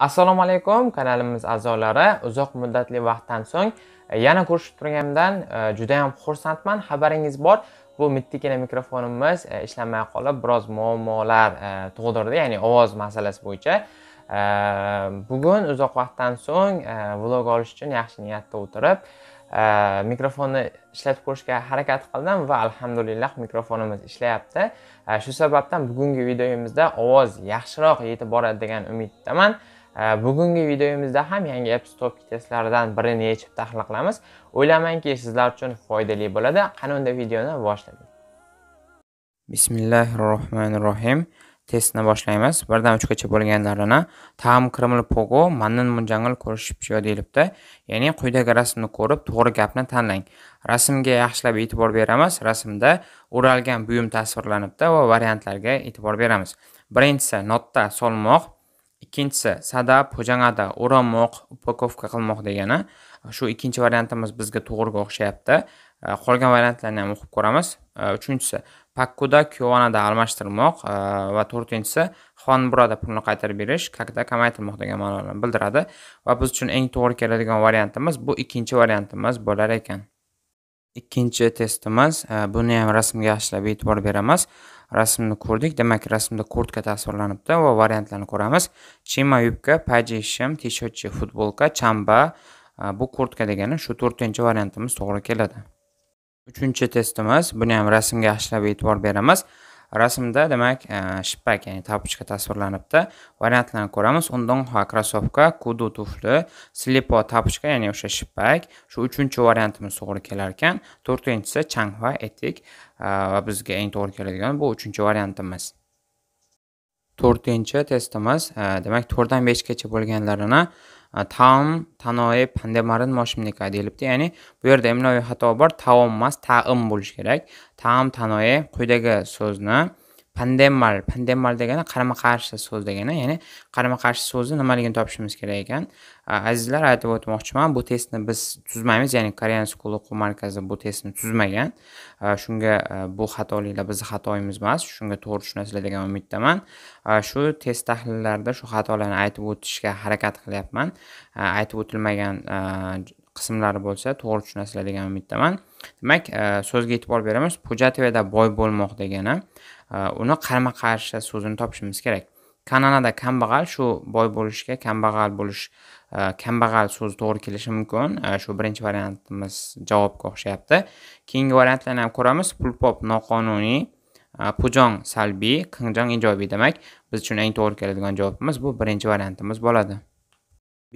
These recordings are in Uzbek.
assalomu alaykum kanalimiz a'zolari uzoq muddatli vaqtdan so'ng e, yana ko'rishib turganimdan e, judayam xursandman xabaringiz bor bu mittigina mikrofonimiz e, ishlamay qolib biroz muammolar tug'dirdi ya'ni ovoz masalasi bo'yicha bugun uzoq vaqtdan so'ng vlog olish uchun yaxshi niyatda o'tirib mikrofonni ishlatib ko'rishga harakat qildim va alhamdulillah mikrofonimiz ishlayapti shu sababdan bugungi videomizda ovoz yaxshiroq yetib boradi degan umiddaman bugungi videomizda ham yangi App Store testlaridan birini yechib tahlil qilamiz o'ylaymanki sizlar uchun foydali bo'ladi qani unda videoni boshladik bismillahi rohmanir rohim testni boshlaymiz birdan uchgacha bo'lganlarini tam kreml pogo mannin munjangil ko'rishib deyilibdi ya'ni quyidagi rasmni ko'rib to'g'ri gapni tanlang rasmga yaxshilab e'tibor beramiz rasmda o'ralgan buyum tasvirlanibdi va variantlarga e'tibor beramiz birinchisi notda solmoq ikkinchisi sadab po'jangada o'ramoq upakovka qilmoq degani shu ikkinchi variantimiz bizga to'g'riga o'xshayapti e, qolgan variantlarni ham o'qib ko'ramiz e, uchinchisi pakkuda kovanada almashtirmoq e, va to'rtinchisi xonburada pulni qaytarib berish kakda kamaytirmoq degan ma'noni bildiradi va biz uchun eng to'g'ri keladigan variantimiz bu ikkinchi variantimiz bo'lar ekan ikkinchi testimiz buni ham rasmga yaxshilab e'tibor beramiz rasmni ko'rdik demak rasmda kurtka tasvirlanibdi va variantlarni ko'ramiz chima yubka paji shim tishotchi futbolka chamba bu kurtka degani shu to'rtinchi variantimiz to'g'ri keladi uchinchi testimiz buni ham rasmga yaxshilab e'tibor beramiz rasmda demak e, shippak ya'ni tapochka tasvirlanibdi variantlarni ko'ramiz undan krossovka kudu tufli slipo tapochka ya'ni o'sha shippak shu uchinchi variantimiz to'g'ri kelar ekan to'rtinchisi va etik e, va bizga eng to'g'ri keladigan bu uchinchi variantimiz to'rtinchi testimiz e, demak to'rtdan beshgacha bo'lganlarini taom tanoe pandemarin moshimnika deyilibdi ya'ni bu yerda imloviy xato bor taom emas taim bo'lishi kerak taom tanoi quyidagi so'zni pandemal pandemal degani qarama qarshi so'z degani ya'ni qarama qarshi so'zni nimaligini topishimiz kerak ekan azizlar aytib o'tmoqchiman bu testni biz tuzmaymiz ya'ni korean school o'quv markazi bu testni tuzmagan shunga bu xatoliklar bizni xatoyimiz emas shunga to'g'ri tushunasizlar degan umiddaman shu test tahlillarida shu xatolarni aytib o'tishga harakat qilyapman aytib o'tilmagan qismlari bo'lsa to'g'ri tushunasizlar degan umiddaman demak so'zga e'tibor beramiz пужатовада boy bo'lmoq degani Э, uni qarama qarshi so'zini topishimiz kerak kanalada kambag'al shu boy bo'lishga kambag'al bo'lish e, kambag'al so'zi to'g'ri kelishi mumkin e, shu birinchi variantimiz javobga o'xshayapti keyingi variantlarni ham ko'ramiz pulpop noqonuniy e, pujong salbiy qingjong ijobiy demak biz uchun eng to'g'ri keladigan javobimiz bu birinchi variantimiz bo'ladi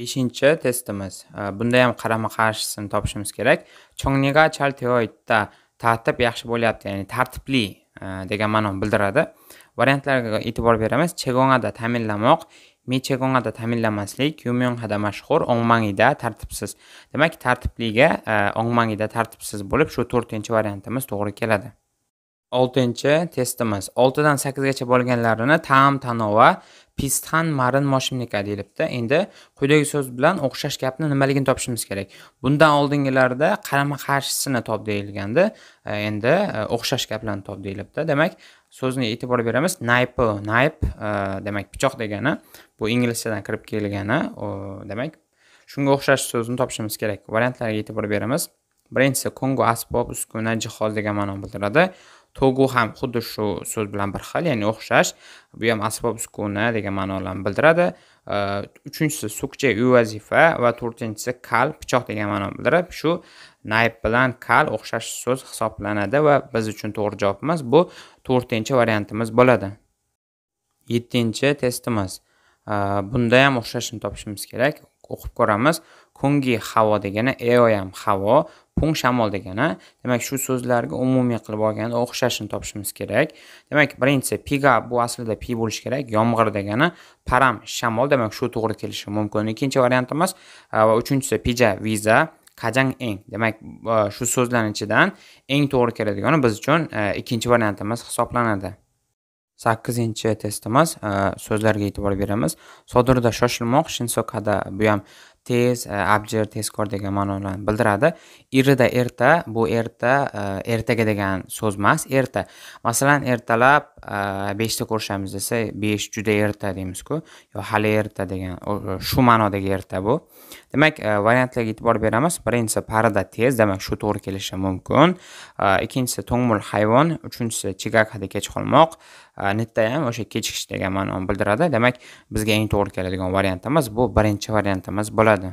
beshinchi testimiz bunda ham qarama qarshisini topishimiz kerak chongniga chalteoyda tartib yaxshi bo'lyapti ya'ni tartibli Э, degan ma'noni bildiradi variantlarga e'tibor beramiz chegongada ta'minlamoq mechegongada ta'minlanmaslik yumyonghada mashhur ongmangida tartibsiz demak tartibliga e, ongmangida tartibsiz bo'lib shu to'rtinchi variantimiz to'g'ri keladi oltinchi testimiz oltidan sakkizgacha bo'lganlarini taam tanova pistan marin moshimnika deyilibdi endi quyidagi so'z bilan o'xshash gapni nimaligini topishimiz kerak bundan oldingilarda qarama qarshisini top deyilgandi e, endi e, o'xshash gaplarni top deyilibdi demak so'zni e'tibor beramiz naypi nayp e, demak pichoq degani bu inglizchadan kirib kelgani demak shunga o'xshash so'zni topishimiz kerak variantlarga e'tibor beramiz birinchisi kongo asbob uskuna jihoz degan ma'noni bildiradi togu ham xuddi shu so'z bilan bir xil ya'ni o'xshash bu ham asbob uskuna degan ma'nolarni bildiradi uchinchisi sukcha uy vazifa va to'rtinchisi kal pichoq degan ma'noni bildirib shu nayb bilan kal o'xshash so'z hisoblanadi va biz uchun to'g'ri javobimiz bu to'rtinchi variantimiz bo'ladi yettinchi testimiz bunda ham o'xshashini topishimiz kerak o'qib ko'ramiz kungi havo degani eoyam havo pung shamol degani demak shu so'zlarga umumiy qilib olganda o'xshashini topishimiz kerak demak birinchisi piga bu aslida pi bo'lishi kerak yomg'ir degani param shamol demak shu to'g'ri kelishi mumkin ikkinchi variantimiz va uchinchisi pija viza qajang eng demak shu so'zlarni ichidan eng to'g'ri keladigani biz uchun ikkinchi variantimiz hisoblanadi sakkizinchi testimiz e, so'zlarga e'tibor beramiz sodirda shoshilmoq shinsokada bu ham tez e, abjir tezkor degan ma'noni bildiradi irida erta bu erta e, ertaga degan so'z emas erta masalan ertalab beshda ko'rishamiz desa besh juda erta deymizku yo hali erta degan shu ma'nodagi erta bu demak variantlarga e'tibor beramiz birinchisi parida tez demak shu to'g'ri kelishi mumkin ikkinchisi to'ngmul hayvon uchinchisi chigakada kech qolmoq netda ham o'sha kechikish degan ma'noni bildiradi demak bizga eng to'g'ri keladigan variantimiz bu birinchi variantimiz bo'ladi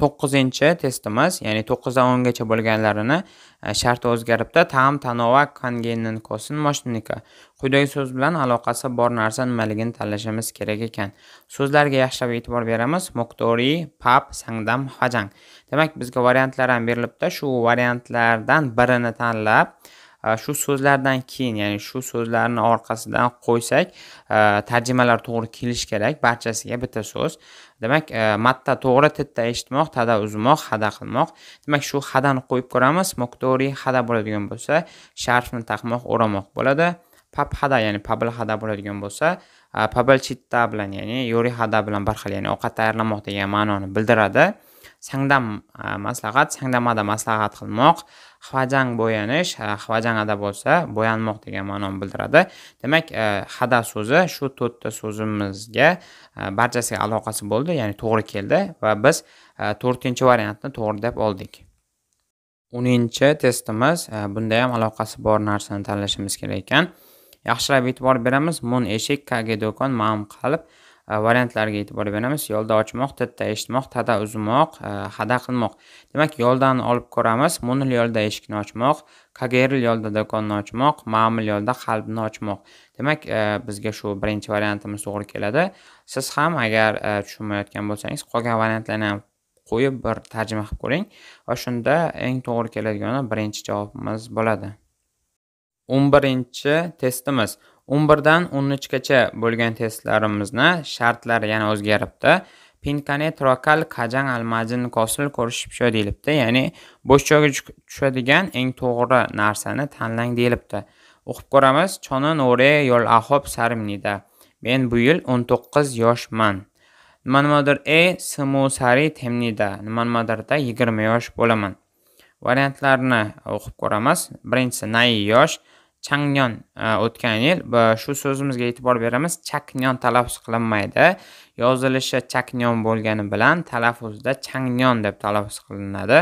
to'qqizinchi testimiz ya'ni to'qqizdan o'ngacha bo'lganlarini e, sharti o'zgaribdi tam tanova kongenen kosin moshnika quyidagi so'z bilan aloqasi bor narsa nimaligini tanlashimiz kerak ekan so'zlarga yaxshilab e'tibor beramiz moktori pap sangdam hajang demak bizga variantlar ham berilibdi shu variantlardan birini tanlab shu so'zlardan keyin ya'ni shu so'zlarni orqasidan qo'ysak e, tarjimalar to'g'ri kelishi kerak barchasiga bitta so'z demak e, matta to'g'ri titta eshitmoq tada uzmoq hada qilmoq demak shu hadani qo'yib ko'ramiz moktori hada bo'ladigan bo'lsa sharfni taqmoq o'ramoq bo'ladi pap hada ya'ni pabl hada bo'ladigan bo'lsa e, pabl chitta bilan ya'ni yori hada bilan bir xil ya'ni ovqat tayyorlamoq degan ma'noni bildiradi sangdam maslahat sangdamada maslahat qilmoq xvajang bo'yanish xvajangada bo'lsa bo'yanmoq degan ma'noni bildiradi demak e, hada so'zi shu to'rtta so'zimizga e, barchasiga aloqasi bo'ldi ya'ni to'g'ri keldi va biz e, to'rtinchi variantni to'g'ri deb oldik o'ninchi testimiz bunda ham aloqasi bor narsani tanlashimiz kerak ekan yaxshilab e'tibor beramiz mun eshik kage do'kon ma'lum qalb E, variantlarga e'tibor beramiz yolda ochmoq titta eshitmoq tada uzmoq e, hada qilmoq demak yo'ldan olib ko'ramiz munil yolda eshikni ochmoq kageril yolda do'konni ochmoq mamil yolda qalbni ochmoq demak e, bizga shu birinchi variantimiz to'g'ri keladi siz ham agar tushunmayotgan bo'lsangiz qolgan variantlarni ham qo'yib bir tarjima qilib ko'ring va shunda eng to'g'ri keladigani birinchi javobimiz bo'ladi o'n birinchi testimiz 11 dan 13gacha bo'lgan testlarimizni shartlari yana o'zgaribdi Pinkanet rokal qajang almajin kosil ko'rishibsho deyilibdi ya'ni bo'sh joyga tushadigan eng to'g'ri narsani tanlang deyilibdi o'qib ko'ramiz Chona nore yo'l ahob sarimnida men bu yil 19 yoshman nima nimadir e simu sari temnida nima nimadirda 20 yosh bo'laman variantlarni o'qib ko'ramiz birinchisi nay yosh changyon e, o'tgan yil shu so'zimizga e'tibor beramiz chaknyon talaffuz qilinmaydi yozilishi chaknyon bo'lgani bilan talaffuzda changyon deb talaffuz qilinadi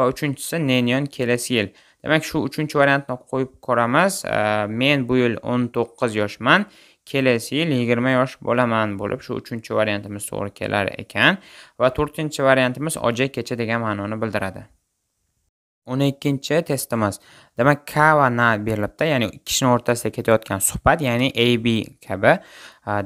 va uchinchisi nenyon kelasi yil demak shu uchinchi variantni qo'yib ko'ramiz e, men bu yil o'n to'qqiz yoshman kelasi yil yigirma yosh bo'laman bo'lib shu uchinchi variantimiz to'g'ri kelar ekan va to'rtinchi variantimiz oja kecha degan ma'noni bildiradi o'n ikkinchi testimiz demak k va na berilibdi ya'ni ikki kishini o'rtasida ketayotgan suhbat ya'ni ab kabi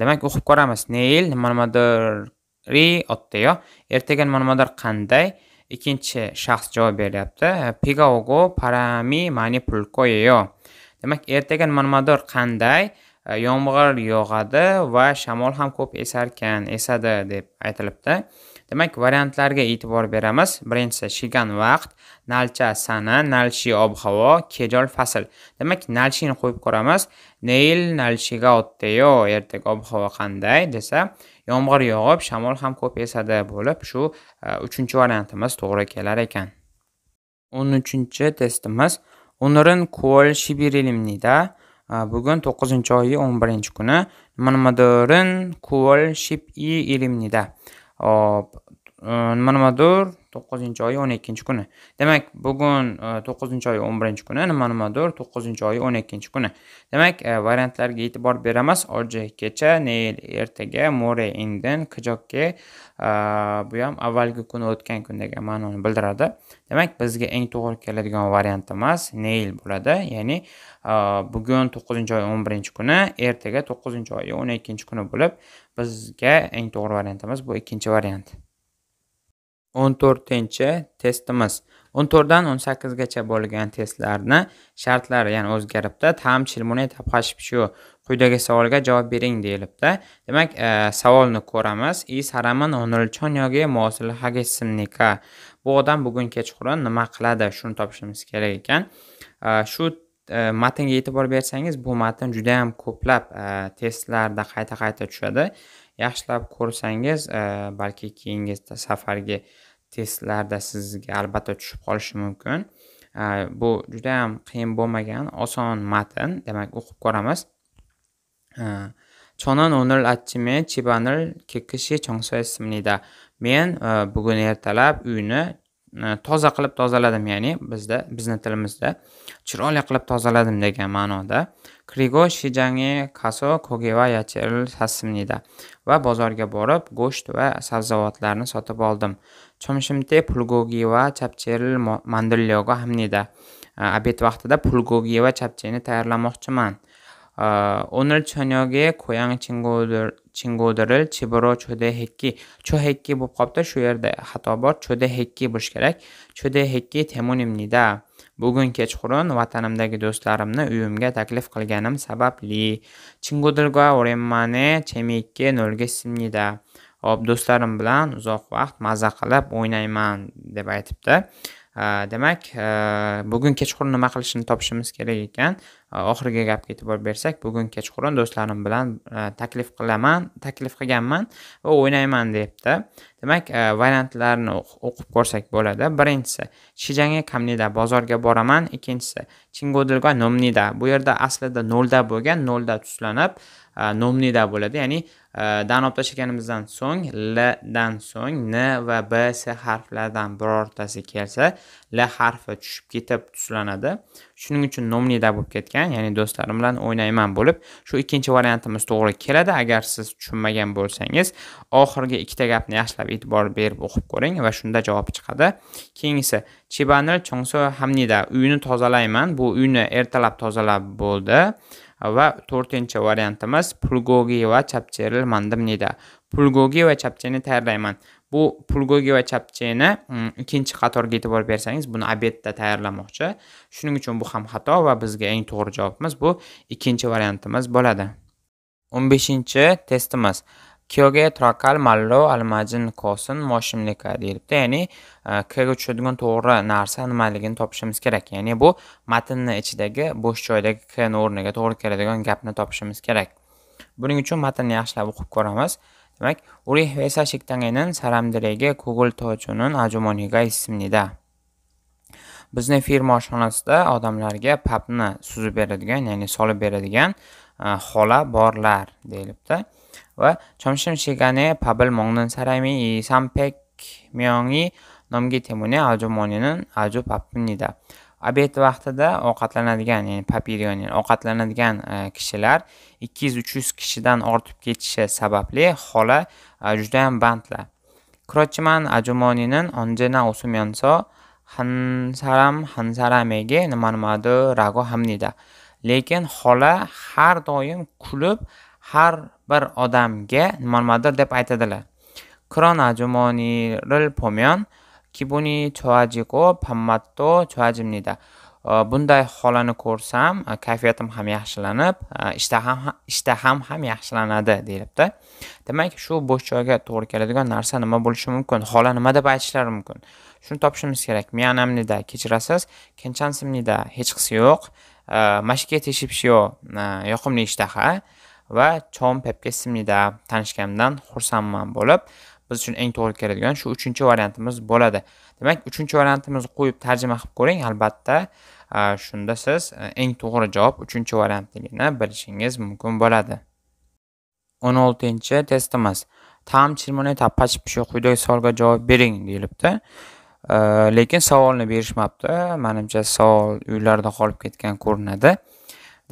demak o'qib ko'ramiz neil nima ma'lumotdori otteyo ertaga ma'lumotlar qanday ikkinchi shaxs javob beryapti pegaogo parami mani pulkoyeyo demak ertaga ma'lumotdor qanday yomg'ir yog'adi va shamol ham ko'p esarkan esadi deb aytilibdi demak variantlarga e'tibor beramiz birinchisi shigan vaqt nalcha sana nalshi ob havo kejol fasl demak nalshini qo'yib ko'ramiz neil nalshiga otdeyo ertaga ob havo qanday desa yomg'ir yog'ib shamol ham ko'p esadi bo'lib shu e, uchinchi variantimiz to'g'ri kelar ekan o'n uchinchi testimiz o'nirin ko'l shibirilimnida e, bugun to'qqizinchi oyi o'n birinchi kuni manmadorin ko'l shib i ilimnida uh, nimanimadir to'qqizinchi oyi o'n ikkinchi kuni demak bugun to'qqizinchi oyi o'n birinchi kuni nima nimadir to'qqizinchi oyi o'n ikkinchi kuni demak variantlarga e'tibor beramiz oji kecha neyl ertaga more inden kijokke bu ham avvalgi kuni o'tgan kundagi ma'noni bildiradi demak bizga eng to'g'ri keladigan variantimiz neyl bo'ladi ya'ni bugun to'qqizinchi oy o'n birinchi kuni ertaga to'qqizinchi oyi o'n ikkinchi kuni bo'lib bizga eng to'g'ri variantimiz bu ikkinchi variant o'n to'rtinchi testimiz o'n to'rtdan o'n sakkizgacha bo'lgan testlarni shartlari ya'ni o'zgaribdi tam chilmuni tapxashib shu quyidagi savolga javob bering deyilibdi demak e, savolni ko'ramiz и сарама yoki mosil синника bu odam bugun kechqurun nima qiladi shuni topishimiz kerak ekan e, shu e, matnga e'tibor bersangiz bu matn juda yam ko'plab e, testlarda qayta qayta tushadi yaxshilab ko'rsangiz balki keyingi safargi testlarda sizga albatta tushib qolishi mumkin bu juda ham qiyin bo'lmagan oson matn demak o'qib ko'ramiz 저는 오늘 아침에 집안을 깨끗이 정수했습니다. men e, bugun ertalab uyni e, toza qilib tozaladim ya'ni bizda bizni tilimizda chiroyli qilib tozaladim degan ma'noda krigo shijangi kaso kogeva yachil sassimnida va bozorga borib go'sht va sabzavotlarni sotib oldim 점심때 불고기와 잡채를 뭐 만들려고 합니다. 아, 아비트 와트다 불고기와 잡채는 다이라먹지만 어, 오늘 저녁에 고향 친구들 친구들을 집으로 초대했기 초했기 법도 쇼여다 하다버 초대했기 보시 к е 초대했기 때문입니다. bugun kechqurun vatanimdagi d o s 친구들과 오랜만에 재미있게 놀겠습니다. hop do'stlarim bilan uzoq vaqt maza qilib o'ynayman deb aytibdi demak bugun kechqurun nima qilishni topishimiz kerak ekan oxirgi gapga e'tibor bersak bugun kechqurun do'stlarim bilan taklif qilaman taklif qilganman va o'ynayman deyapti demak variantlarni o'qib ko'rsak bo'ladi birinchisi shijanga kamnida bozorga boraman ikkinchisi chingodilga nomnida bu yerda aslida nolda bo'lgan nolda tuslanib nomnida bo'ladi ya'ni dan olib tashlaganimizdan so'ng l dan so'ng n va b s harflaridan birortasi kelsa l harfi tushib ketib tuslanadi shuning uchun nomlida bo'lib ketgan ya'ni do'stlarim bilan o'ynayman bo'lib shu ikkinchi variantimiz to'g'ri keladi agar siz tushunmagan bo'lsangiz oxirgi ikkita gapni yaxshilab e'tibor berib o'qib ko'ring va shunda javob chiqadi keyingisi chibanil chongso hamnida uyni tozalayman bu uyni ertalab tozalab bo'ldi va to'rtinchi variantimiz pulgogi va chapcheli mandimnida pulgogi va chapcheni tayyorlayman bu pulgogi va chapcheni mm, ikkinchi qatorga e'tibor bersangiz buni obedda tayyorlamoqchi shuning uchun bu ham xato va bizga eng to'g'ri javobimiz bu ikkinchi variantimiz bo'ladi o'n beshinchi testimiz 기억에 돌아갈 mallo almajin kosin moshimnika deyilibdi ya'ni e, kirga tushadigan to'g'ri narsa nimaligini topishimiz kerak ya'ni bu matnni ichidagi bo'sh joydagi kni o'rniga to'g'ri keladigan gapni topishimiz kerak buning uchun matnni yaxshilab o'qib ko'ramiz demak 우리 회사 식당에는 사람들에게 국을 터주는 아주머니가 있습니다. bizni firma oshxonasida odamlarga papni suzib beradigan ya'ni solib beradigan e, xola borlar deyilibdi 와 점심시간에 밥을 먹는 사람이 2, 300명이 넘기 때문에 아주머니는 아주 바쁩니다. 아베트 vaqtida ovqatlanadigan ya'ni papirion ya'ni ovqatlanadigan kishilar 200-300 kishidan ortib ketishi sababli hola juda ham bandlar. 그렇지만 아주머니는 언제나 웃으면서 한 사람 한 사람에게 말마드라고 합니다. lekin xola har doim kulib har bir odamga nimalardir deb aytadilar 그러나 주머니를 보면 기분이 좋아지고 밥맛도 좋아집니다. bunday holani ko'rsam kayfiyatim ham yaxshilanib ishtaham ishtaham ham yaxshilanadi deyilibdi demak shu bo'sh joyga to'g'ri keladigan narsa nima bo'lishi mumkin hola nima deb aytishlari mumkin shuni topishimiz kerak mianamnida kechirasiz kenchansimnida hech qisi yo'q mashga teshibshiyo yoqimli ishtaha va chom pepga ismlida tanishganimdan xursandman bo'lib biz uchun eng to'g'ri keladigan shu uchinchi variantimiz bo'ladi demak uchinchi variantimizni qo'yib tarjima qilib ko'ring albatta shunda siz e, eng to'g'ri javob uchinchi variantligini bilishingiz mumkin bo'ladi o'n oltinchi testimiz tam chirmoneta tappach pishiq quyidagi savolga javob bering deyilibdi e, lekin savolni berishmabdi manimcha savol uylarda qolib ketgan ko'rinadi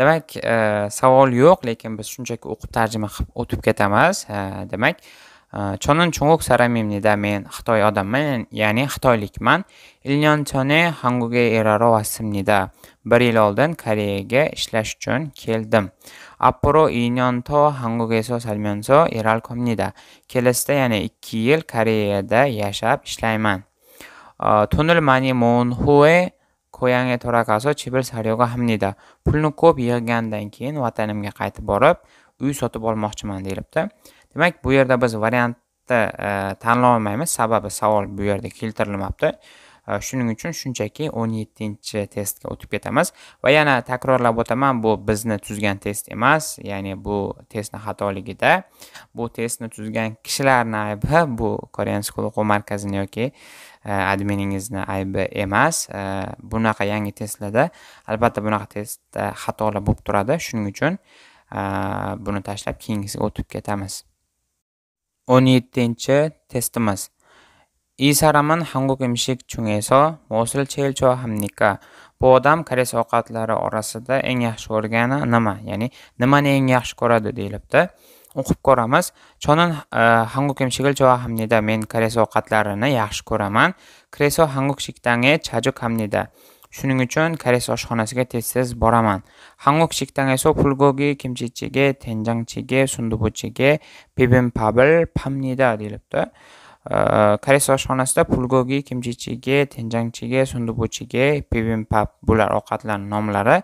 demak e, savol yo'q lekin biz shunchaki o'qib tarjima qilib o'tib ketamiz demak e, chonin chungguk saramimnida men xitoy odamman ya'ni xitoylikman ilyon chone hanguga eraro vasimnida bir yil oldin koreyaga ishlash uchun keldim apporo inyonto so salmyonso eralkomnida kelasida yana ikki yil koreyada yashab ishlayman e, tunil mani mon monhue 고향에 돌아가서 집을 사려고 합니다. pulni ko'p yig'gandan keyin vatanimga qaytib borib uy sotib olmoqchiman deyilibdi. Demak, bu yerda biz variantni tanlay olmaymiz, sababi savol bu yerda keltirilmabdi. Shuning uchun shunchaki 17-testga o'tib ketamiz va yana takrorlab o'taman, bu bizni tuzgan test emas, ya'ni bu testni xatoligida bu testni tuzgan kishilarning aybi bu Korean School o'quv markazini yoki adminingizni aybi emas bunaqa yangi testlarda albatta bunaqa testda xatolar bo'lib turadi shuning uchun buni tashlab keyingisiga o'tib ketamiz o'n yettinchi testimiz isaraman 사람은 한국 chungeso mosil 무엇을 hamnika bu odam koreys ovqatlari orasida eng yaxshi ko'rgani nima ya'ni nimani eng yaxshi ko'radi deyilibdi o'qib ko'ramiz 저는 한국 음식을 좋아합니다. men kreso ovqatlarini yaxshi ko'raman. kreso hanguk 식당에 자주 hamnida shuning uchun kreso oshxonasiga tez-tez boraman. 한국 식당에서 불고기, 김치찌개, 된장찌개, 순두부찌개, 비빔밥을 팝니다. deyilibdi. koreys oshxonasida pulgogi kimchichigi tenjangchigi sundubuchigi bibimbap bular ovqatlarni nomlari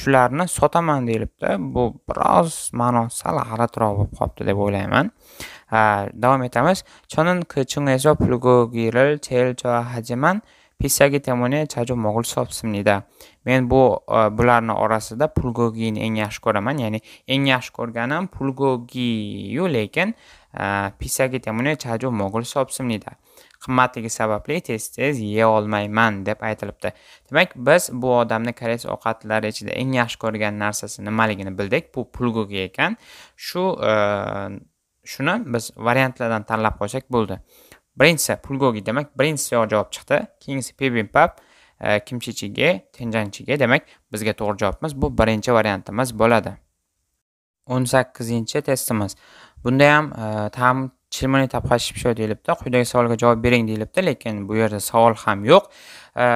shularni sotaman deyilibdi bu biroz ma'no sal g'alatiroq bo'lib qolibdi deb o'ylayman davom etamiz chonin kchung에서 bulgogi를 제일 좋아하지만 pissagi temune chaju mog'ul sopsimnida men bu e, bularni orasida pulgogini eng yaxshi ko'raman ya'ni eng yaxshi ko'rganim pulgogiyu lekin 비싸기 때문에 자주 먹을 수 없습니다. qimmatligi sababli tez tez yeya olmayman deb aytilibdi demak biz bu odamni koreys ovqatlari ichida eng yaxshi ko'rgan narsasi nimaligini bildik bu pulgogi ekan shu shuni biz variantlardan tanlab qo'ysak bo'ldi birinchisi pulgogi demak birinchisi javob chiqdi keyingisi pibimpap kimchi jjiga tenjan demak bizga to'g'ri javobimiz bu birinchi variantimiz bo'ladi o'n sakkizinchi testimiz bunda ham e, tam chirmani tapashibsho deyilibdi quyidagi savolga javob bering deyilibdi lekin bu yerda savol ham yo'q e,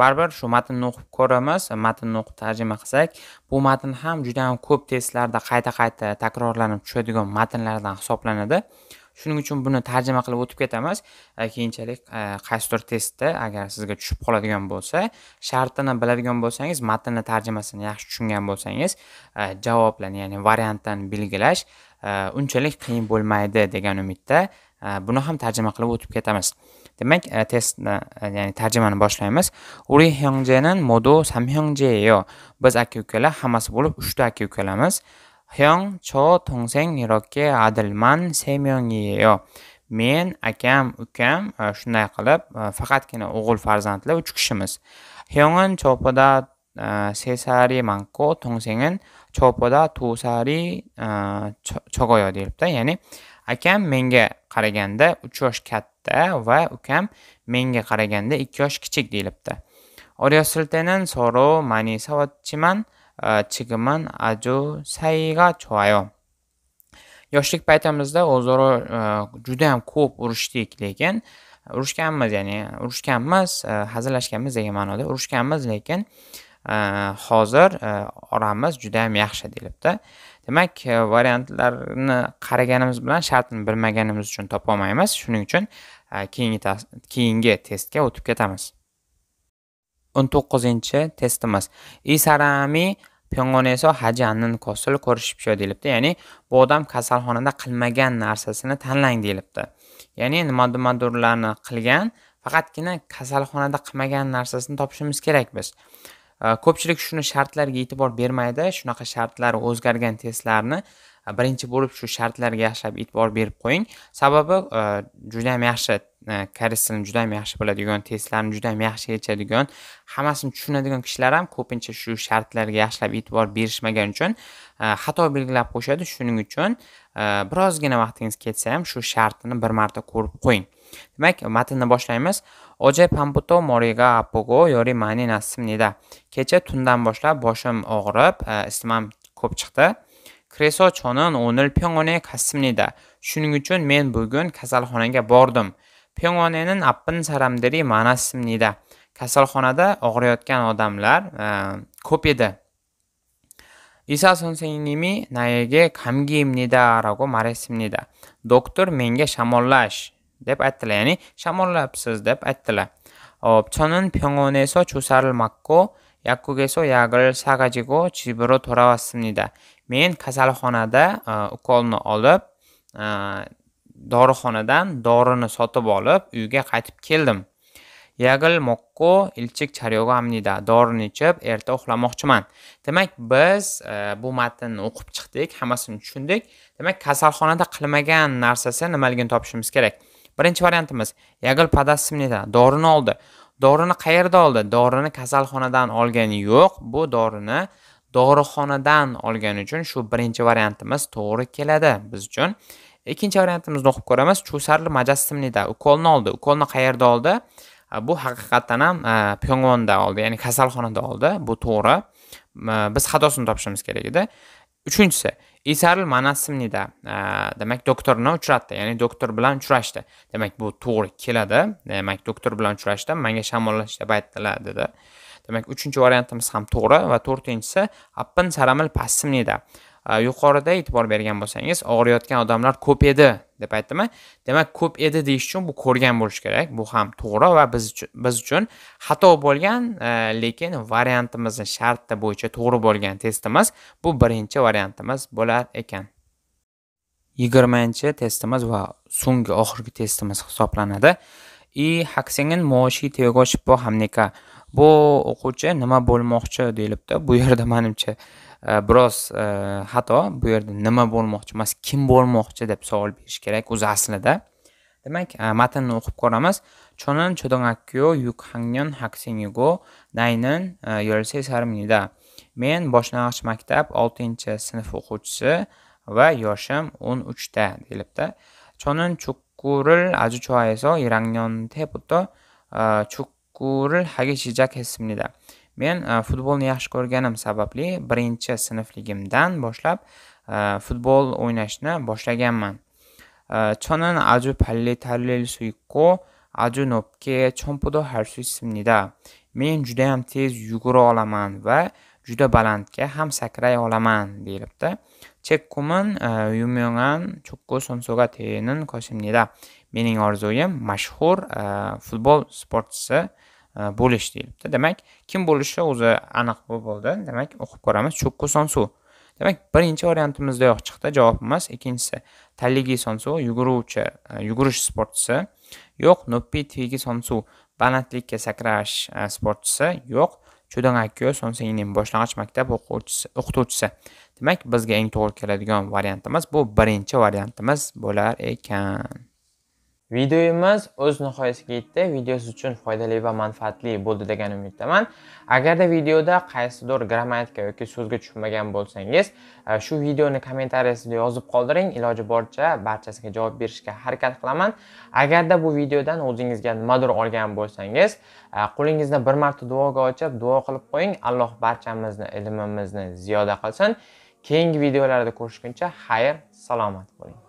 baribir shu matnni o'qib ko'ramiz matnni o'qib tarjima qilsak bu matn ham juda ham ko'p testlarda qayta qayta takrorlanib tushadigan matnlardan hisoblanadi shuning uchun buni tarjima qilib o'tib ketamiz keyinchalik e, qaysidir testda agar sizga tushib qoladigan bo'lsa shartini biladigan bo'lsangiz matnni tarjimasini yaxshi tushungan bo'lsangiz e, javoblarni ya'ni variantdan belgilash e, unchalik qiyin bo'lmaydi degan umidda buni ham tarjima qilib o'tib ketamiz demak testni ya'ni tarjimani boshlaymiz uri hyongjenin modu samhyongjeyo biz aka ukalar hammasi bo'lib uchta aka ukalamiz 형, 저 동생 이렇게 아들만 세 명이에요 men akam ukam shunday qilib faqatgina o'g'il farzandli uch kishimiz 형은 저보다 세 살이 많고 동생은 저보다 두 살이 적어요 deyilibdi ya'ni akam menga qaraganda uch yosh katta va ukam menga qaraganda ikki yosh kichik deyilibdi 어렸을 때는 서로 많이 싸웠지만 지금은 아주 사이가 좋아요. yoshlik paytimizda o'zaro judayam ko'p urushdik lekin urushganmiz ya'ni urushganmiz hazillashganmiz degan ma'noda urushganmiz lekin hozir oramiz ham yaxshi deyilibdi demak variantlarni qaraganimiz bilan shartini bilmaganimiz uchun topolmaymiz shuning uchun keyingi keyingi testga o'tib ketamiz 19 testimiz. 이 사람이 병원에서 하지 않는 것을 고르십시오 deyilibdi ya'ni bu odam kasalxonada qilmagan narsasini tanlang deyilibdi ya'ni nimadurlarni qilgan faqatgina kasalxonada qilmagan narsasini topishimiz kerak biz ko'pchilik shuni shartlarga e'tibor bermaydi shunaqa shartlari o'zgargan testlarni birinchi bo'lib shu shartlarga yaxshilab e'tibor berib qo'ying sababi e, juda ham yaxshi e, juda ham yaxshi biladigan testlarni juda ham yaxshi yechadigan hammasini tushunadigan kishilar ham ko'pincha shu shartlarga yaxshilab e'tibor berishmagani uchun e, xato belgilab qo'yishadi shuning uchun birozgina vaqtingiz ketsa ham shu shartini bir marta ko'rib qo'ying demak matnni boshlaymiz oje pambuto moriga apogo yori mani nasimnida kecha tundan boshlab boshim og'rib isitmam ko'p chiqdi 그래서 저는 오늘 병원에 갔습니다. shuning uchun men bugun kasalxonaga bordim. 병원에는 아픈 사람들이 많았습니다. kasalxonada og'riyotgan odamlar ko'p edi. 이사 선생님이 나에게 감기입니다라고 말했습니다. doktor menga shamollash deb aytdilar, ya'ni shamollabsiz deb aytdilar. 어, 저는 병원에서 주사를 맞고 약국에서 약을 사가지고 집으로 돌아왔습니다. Men kasalxonada ukolni olib, dorixonadan dorini sotib olib, 가이트 qaytib keldim. 먹고 일찍 자려고 합니다. amnida. 집 ichib, erta uxlamoqchiman. Demak, 부 bu 우쿱 치크딕 chiqdik, hammasini tushundik. Demak, kasalxonada 킬마간 narsasi 니말긴 topishimiz kerak. Birinchi variantimiz, yagil podassimnida. Dorini oldi. dorini qayerda oldi dorini kasalxonadan olgani yo'q bu dorini dorixonadan olgani uchun shu birinchi variantimiz to'g'ri keladi biz uchun ikkinchi variantimizni o'qib ko'ramiz chusarli majassimnida ukolni oldi ukolni qayerda oldi bu haqiqatdan ham pyongonda oldi ya'ni kasalxonada oldi bu to'g'ri biz xatosini topishimiz kerak edi uchinchisi esaril manassimnida e, demak doktorni uchratdi ya'ni doktor bilan uchrashdi demak bu to'g'ri keladi demak doktor bilan uchrashdi manga shamollash deb dedi demak uchinchi variantimiz ham to'g'ri va to'rtinchisi appin saramil passimnida Э, yuqorida e'tibor bergan bo'lsangiz og'riyotgan odamlar ko'p edi deb aytdimi demak ko'p edi deyish uchun bu ko'rgan bo'lish kerak bu ham to'g'ri va biz uchun biz uchun xato bo'lgan e, lekin variantimizni sharti bo'yicha to'g'ri bo'lgan testimiz bu birinchi variantimiz bo'lar ekan yigirmanchi testimiz va so'nggi oxirgi testimiz hisoblanadi и haksingin moshi tegashibbo hamneka bu o'quvchi nima bo'lmoqchi deyilibdi bu yerda manimcha Э, biroz э, xato bu yerda nima bo'lmoqchi emas kim bo'lmoqchi deb savol berish kerak o'zi aslida demak e, matnni o'qib ko'ramiz chonan chodonakyo yuk hangyon haksengyugo daynan e, yorsei sarmida men boshlang'ich maktab oltinchi sinf o'quvchisi va yoshim o'n uchda deyilibdi chonan chukkuril ajuchoaeso irangnyon teputo e, chuk 축구를 하기 시작했습니다. Men e, futbolni yaxshi ko'rganim sababli birinchi sinfligimdan boshlab e, futbol o'ynashni boshlaganman. 저는 아주 발레 달릴 수 있고 아주 높게 점프도 할수 있습니다. Men juda ham tez yugura olaman va juda balandga ham sakray olaman deyilibdi. 제 꿈은 유명한 축구 선수가 되는 것입니다. Mening orzuim mashhur e, futbol sportchisi E, bo'lish deyilibdi demak kim bo'lishi o'zi aniq bo'ldi demak o'qib ko'ramiz cho'kku suv demak birinchi variantimizdayoq chiqdi javobimiz ikkinchisi son suv yuguruvchi e, yugurish sportchisi yo'q tegi son suv balandlikka sakrash e, sportchisi yo'q cho'dangakyo sonsengining boshlang'ich maktab o'quvchisi o'qituvchisi demak bizga eng to'g'ri keladigan variantimiz bu birinchi variantimiz bo'lar ekan videoyimiz o'z nihoyasiga yetdi video siz uchun foydali va manfaatli bo'ldi degan umiddaman agarda videoda qaysidir grammatika yoki so'zga tushunmagan bo'lsangiz e, shu videoni kommentariyasida yozib qoldiring iloji boricha barchasiga javob berishga harakat qilaman agarda bu videodan o'zingizga nimadir olgan bo'lsangiz e, qo'lingizni bir marta duoga ochib duo qilib qo'ying alloh barchamizni ilmimizni ziyoda qilsin keyingi videolarda ko'rishguncha xayr salomat bo'ling